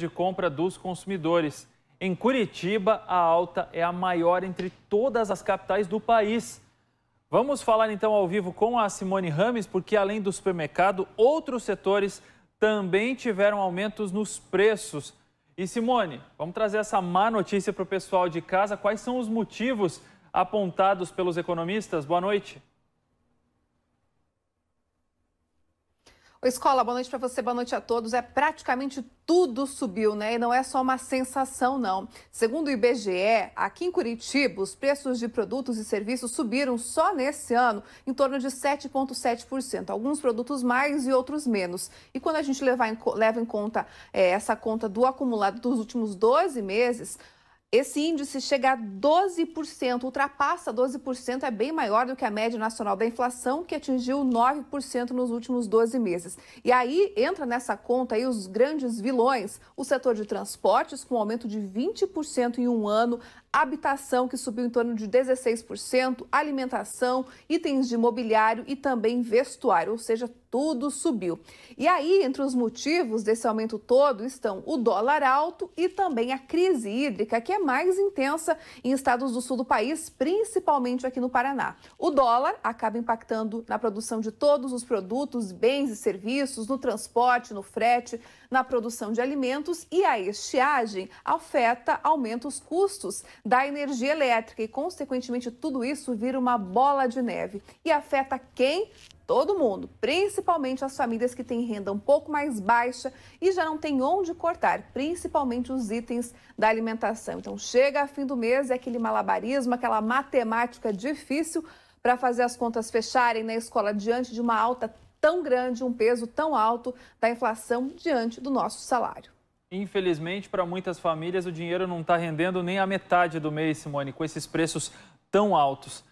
de compra dos consumidores. Em Curitiba, a alta é a maior entre todas as capitais do país. Vamos falar então ao vivo com a Simone Rames, porque além do supermercado, outros setores também tiveram aumentos nos preços. E Simone, vamos trazer essa má notícia para o pessoal de casa. Quais são os motivos apontados pelos economistas? Boa noite. Oi, Escola, boa noite para você, boa noite a todos. É praticamente tudo subiu, né? E não é só uma sensação, não. Segundo o IBGE, aqui em Curitiba, os preços de produtos e serviços subiram só nesse ano em torno de 7,7%. Alguns produtos mais e outros menos. E quando a gente levar em, leva em conta é, essa conta do acumulado dos últimos 12 meses, esse índice chega a 12%, ultrapassa 12%, é bem maior do que a média nacional da inflação, que atingiu 9% nos últimos 12 meses. E aí entra nessa conta aí os grandes vilões, o setor de transportes com aumento de 20% em um ano, habitação que subiu em torno de 16%, alimentação, itens de mobiliário e também vestuário, ou seja, tudo subiu. E aí, entre os motivos desse aumento todo estão o dólar alto e também a crise hídrica, que é mais intensa em estados do sul do país, principalmente aqui no Paraná. O dólar acaba impactando na produção de todos os produtos, bens e serviços, no transporte, no frete, na produção de alimentos e a estiagem afeta, aumenta os custos da energia elétrica e, consequentemente, tudo isso vira uma bola de neve e afeta quem? todo mundo, principalmente as famílias que têm renda um pouco mais baixa e já não tem onde cortar, principalmente os itens da alimentação. Então chega a fim do mês é aquele malabarismo, aquela matemática difícil para fazer as contas fecharem na escola diante de uma alta tão grande, um peso tão alto da inflação diante do nosso salário. Infelizmente, para muitas famílias, o dinheiro não está rendendo nem a metade do mês, Simone, com esses preços tão altos.